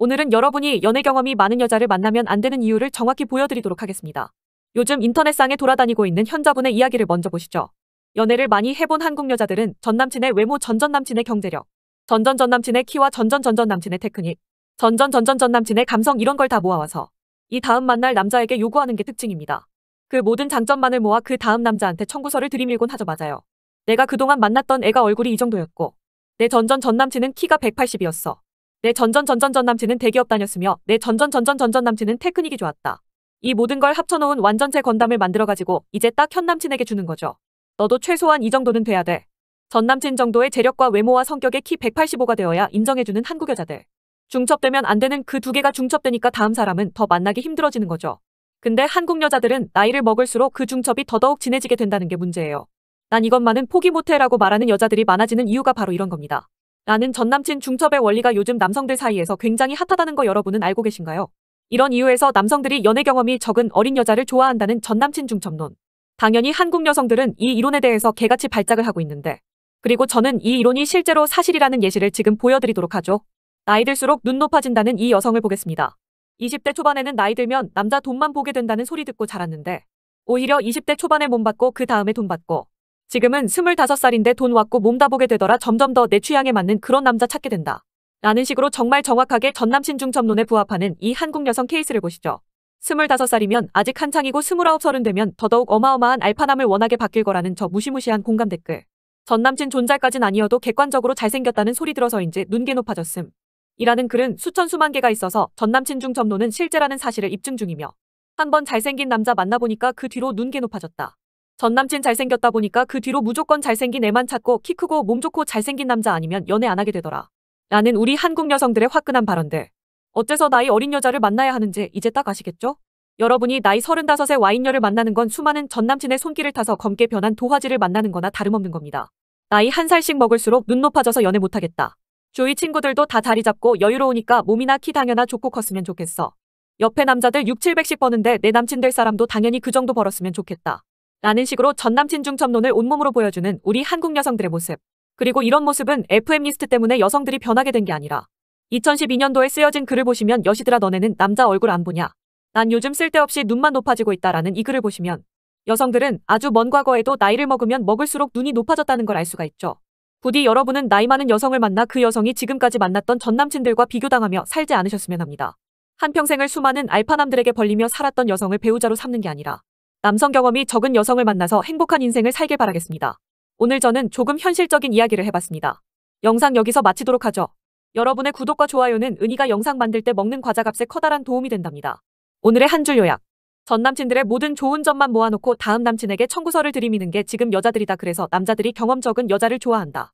오늘은 여러분이 연애 경험이 많은 여자를 만나면 안 되는 이유를 정확히 보여드리도록 하겠습니다. 요즘 인터넷상에 돌아다니고 있는 현자분의 이야기를 먼저 보시죠. 연애를 많이 해본 한국 여자들은 전남친의 외모, 전전남친의 경제력, 전전전남친의 키와 전전전전남친의 테크닉, 전전전전전남친의 감성 이런 걸 다 모아와서 이 다음 만날 남자에게 요구하는 게 특징입니다. 그 모든 장점만을 모아 그 다음 남자한테 청구서를 들이밀곤 하죠 맞아요. 내가 그동안 만났던 애가 얼굴이 이 정도였고 내 전전 전남친은 키가 180이었어. 내 전전전전전 남친은 대기업 다녔으며 내 전전전전전전 남친은 테크닉이 좋았다. 이 모든 걸 합쳐놓은 완전체 건담을 만들어가지고 이제 딱 현 남친에게 주는 거죠. 너도 최소한 이 정도는 돼야 돼. 전 남친 정도의 재력과 외모와 성격의 키 185가 되어야 인정해주는 한국 여자들. 중첩되면 안 되는 그 두 개가 중첩되니까 다음 사람은 더 만나기 힘들어지는 거죠. 근데 한국 여자들은 나이를 먹을수록 그 중첩이 더더욱 진해지게 된다는 게 문제예요. 난 이것만은 포기 못해라고 말하는 여자들이 많아지는 이유가 바로 이런 겁니다. 라는 전남친 중첩의 원리가 요즘 남성들 사이에서 굉장히 핫하다는 거 여러분은 알고 계신가요? 이런 이유에서 남성들이 연애 경험이 적은 어린 여자를 좋아한다는 전남친 중첩론. 당연히 한국 여성들은 이 이론에 대해서 개같이 발작을 하고 있는데 그리고 저는 이 이론이 실제로 사실이라는 예시를 지금 보여드리도록 하죠. 나이 들수록 눈 높아진다는 이 여성을 보겠습니다. 20대 초반에는 나이 들면 남자 돈만 보게 된다는 소리 듣고 자랐는데 오히려 20대 초반에 몸 받고 그 다음에 돈 받고 지금은 25살인데 돈 왔고 몸 다 보게 되더라 점점 더 내 취향에 맞는 그런 남자 찾게 된다. 라는 식으로 정말 정확하게 전남신중첩론에 부합하는 이 한국 여성 케이스를 보시죠. 25살이면 아직 한창이고 29, 30 되면 더더욱 어마어마한 알파남을 원하게 바뀔 거라는 저 무시무시한 공감 댓글. 전남친 존잘까진 아니어도 객관적으로 잘생겼다는 소리 들어서인지 눈개 높아졌음. 이라는 글은 수천 수만 개가 있어서 전남친 중점론은 실제라는 사실을 입증 중이며 한번 잘생긴 남자 만나보니까 그 뒤로 눈개 높아졌다. 전 남친 잘생겼다 보니까 그 뒤로 무조건 잘생긴 애만 찾고 키 크고 몸 좋고 잘생긴 남자 아니면 연애 안 하게 되더라. 라는 우리 한국 여성들의 화끈한 발언들. 어째서 나이 어린 여자를 만나야 하는지 이제 딱 아시겠죠? 여러분이 나이 35세 와인녀를 만나는 건 수많은 전 남친의 손길을 타서 검게 변한 도화지를 만나는 거나 다름없는 겁니다. 나이 한 살씩 먹을수록 눈 높아져서 연애 못하겠다. 주위 친구들도 다 자리 잡고 여유로우니까 몸이나 키 당연하 좋고 컸으면 좋겠어. 옆에 남자들 6, 700씩 버는데 내 남친 될 사람도 당연히 그 정도 벌었으면 좋겠다. 라는 식으로 전 남친 중첩론을 온몸으로 보여주는 우리 한국 여성들의 모습. 그리고 이런 모습은 FM 리스트 때문에 여성들이 변하게 된 게 아니라 2012년도에 쓰여진 글을 보시면 여시들아 너네는 남자 얼굴 안 보냐. 난 요즘 쓸데없이 눈만 높아지고 있다라는 이 글을 보시면 여성들은 아주 먼 과거에도 나이를 먹으면 먹을수록 눈이 높아졌다는 걸 알 수가 있죠. 부디 여러분은 나이 많은 여성을 만나 그 여성이 지금까지 만났던 전남친들과 비교당하며 살지 않으셨으면 합니다. 한평생을 수많은 알파남들에게 벌리며 살았던 여성을 배우자로 삼는 게 아니라 남성 경험이 적은 여성을 만나서 행복한 인생을 살길 바라겠습니다. 오늘 저는 조금 현실적인 이야기를 해봤습니다. 영상 여기서 마치도록 하죠. 여러분의 구독과 좋아요는 은희가 영상 만들 때 먹는 과자 값에 커다란 도움이 된답니다. 오늘의 한 줄 요약. 전 남친들의 모든 좋은 점만 모아놓고 다음 남친에게 청구서를 들이미는 게 지금 여자들이다 그래서 남자들이 경험 적은 여자를 좋아한다.